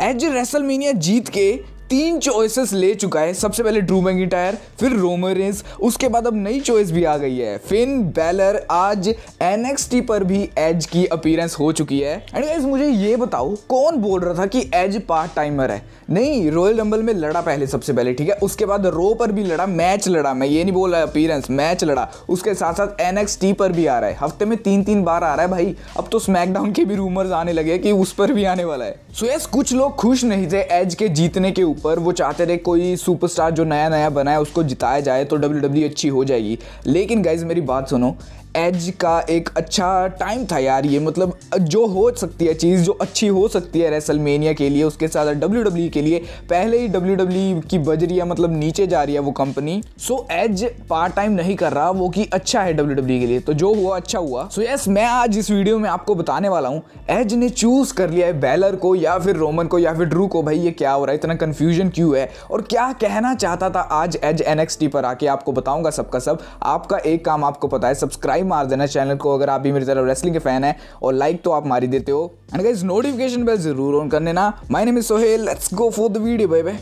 As WrestleMania जीत के तीन choices ले चुका है सबसे पहले ड्रू टायर फिर रोमरेंस उसके बाद अब नई चॉइस भी आ गई है फिन बैलर आज एनएक्सटी पर भी एज की अपीयरेंस हो चुकी है एंड गाइस मुझे ये बताओ कौन बोल रहा था कि एज पार्ट टाइमर है नहीं रॉयल रंबल में लड़ा पहले सबसे पहले ठीक है उसके बाद रो पर भी लड़ा मैच लड़ा मैं ये नहीं बोल रहा अपीयरेंस मैच लड़ा उसके साथ साथ एनएक्सटी पर भी आ रहा है हफ्ते में तीन तीन बार आ रहा है भाई अब तो स्मैकडाउन के भी रूमर्स आने लगे कि उस पर भी आने वाला है सो so, yes, कुछ लोग खुश नहीं थे एज के जीतने के ऊपर वो चाहते थे कोई सुपरस्टार जो नया नया बना है उसको जिताया जाए तो डब्ल्यू डब्ल्यू e अच्छी हो जाएगी लेकिन गाइज मेरी बात सुनो एज का एक अच्छा टाइम था यार ये मतलब जो हो सकती है चीज़ जो अच्छी हो सकती है रेसलमेनिया के लिए उसके साथ डब्ल्यू डब्ल्यू e के लिए पहले ही डब्ल्यू डब्ल्यू e की बज रही है मतलब नीचे जा रही है वो company so as part time नहीं कर रहा वो कि अच्छा है डब्ल्यू डब्ल्यू के लिए तो जो हुआ अच्छा हुआ सो so, यस yes, मैं आज इस वीडियो में आपको बताने वाला हूँ एज ने चूज कर लिया है बैलर को या फिर रोमन को या फिर ड्रू को भाई ये क्या हो रहा है इतना कन्फ्यूज कंफ्यूजन क्यों है और क्या कहना चाहता था आज एज एन पर आके आपको बताऊंगा सबका सब आपका एक काम आपको पता है सब्सक्राइब मार देना चैनल को अगर आप भी मेरी तरफ रेसलिंग के फैन है और लाइक तो आप मारी देते हो एंड गाइज नोटिफिकेशन बेल जरूर ऑन कर लेना my name is Sohail let's go for the video bye bye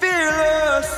Fearless.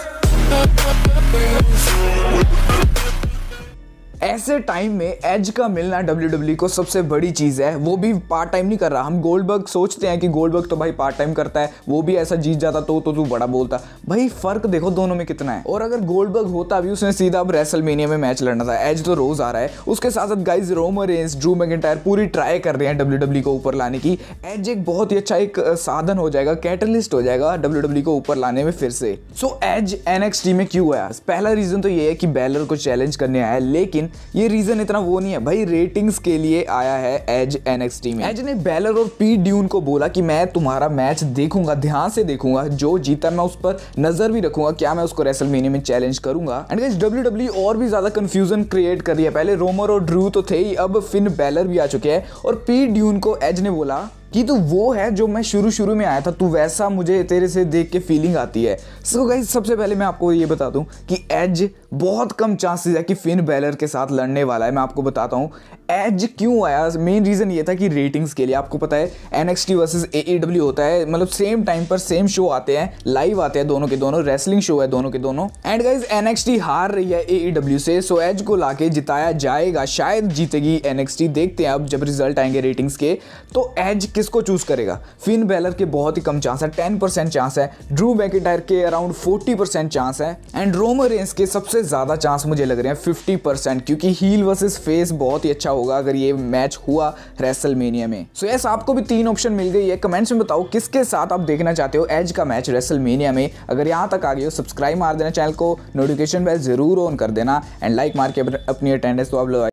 ऐसे टाइम में एज का मिलना डब्ल्यू डब्ल्यू e को सबसे बड़ी चीज़ है वो भी पार्ट टाइम नहीं कर रहा हम गोल्डबर्ग सोचते हैं कि गोल्डबर्ग तो भाई पार्ट टाइम करता है वो भी ऐसा जीत जाता तो तो तू बड़ा बोलता भाई फर्क देखो दोनों में कितना है और अगर गोल्डबर्ग होता भी उसने सीधा अब रेसलमेनिया में मैच लड़ना था एज तो रोज आ रहा है उसके साथ साथ guys Roman Reigns Drew McIntyre पूरी ट्राई कर रहे हैं डब्ल्यू डब्ल्यू e को ऊपर लाने की एज एक बहुत ही अच्छा एक साधन हो जाएगा कैटलिस्ट हो जाएगा डब्ल्यू डब्ल्यू e को ऊपर लाने में फिर से सो एज एन में क्यों आया पहला रीजन तो ये है कि बैलर को चैलेंज करने आया लेकिन ये रीज़न इतना वो नहीं है भाई रेटिंग्स के लिए आया है एज एन में एज ने बैलर और पी ड्यून को बोला कि मैं तुम्हारा मैच देखूंगा ध्यान से देखूंगा जो जीता मैं उस पर नज़र भी रखूंगा क्या मैं उसको रेसल में चैलेंज करूंगा एंड गाइस डब्ल्यू और भी ज़्यादा कंफ्यूजन क्रिएट कर रही है पहले रोमर और ड्रू तो थे ही अब फिन बैलर भी आ चुके हैं और पी ड्यून को एज ने बोला कि तू वो है जो मैं शुरू शुरू में आया था तू वैसा मुझे तेरे से देख के फीलिंग आती है सो so सबसे पहले मैं आपको ये बता दूं कि एज बहुत कम चांसेस है कि फिन बैलर के साथ लड़ने वाला है मैं आपको बताता हूँ एज क्यों आया मेन रीज़न ये था कि रेटिंग्स के लिए आपको पता है N X T versus A W होता है मतलब सेम टाइम पर सेम शो आते हैं लाइव आते हैं दोनों के दोनों रेसलिंग शो है दोनों के दोनों and guys N X T हार रही है ए ई डब्ल्यू से सो एज को के जिताया जाएगा शायद जीतेगी एन एक्स टी देखते हैं अब जब रिजल्ट आएंगे रेटिंग्स के तो एज किसको चूज करेगा फिन बैलर के बहुत ही कम चांस है टेन परसेंट चांस है ड्रू बैकेटायर के अराउंड फोर्टी परसेंट चांस है एंड रोमो रेंस के सबसे ज़्यादा चांस मुझे लग रहे हैं फिफ्टी परसेंट क्योंकि हील वर्सेज फेस बहुत ही अच्छा होगा अगर ये मैच हुआ रेसलमेनिया में सो so, यस yes, आपको भी तीन ऑप्शन मिल गई है कमेंट्स में बताओ किसके साथ आप देखना चाहते हो एज का मैच रेसलमेनिया में अगर यहाँ तक आ गए हो सब्सक्राइब मार देना चैनल को नोटिफिकेशन बेल जरूर ऑन कर देना एंड लाइक मार के अपनी अटेंडेंस तो आप लोग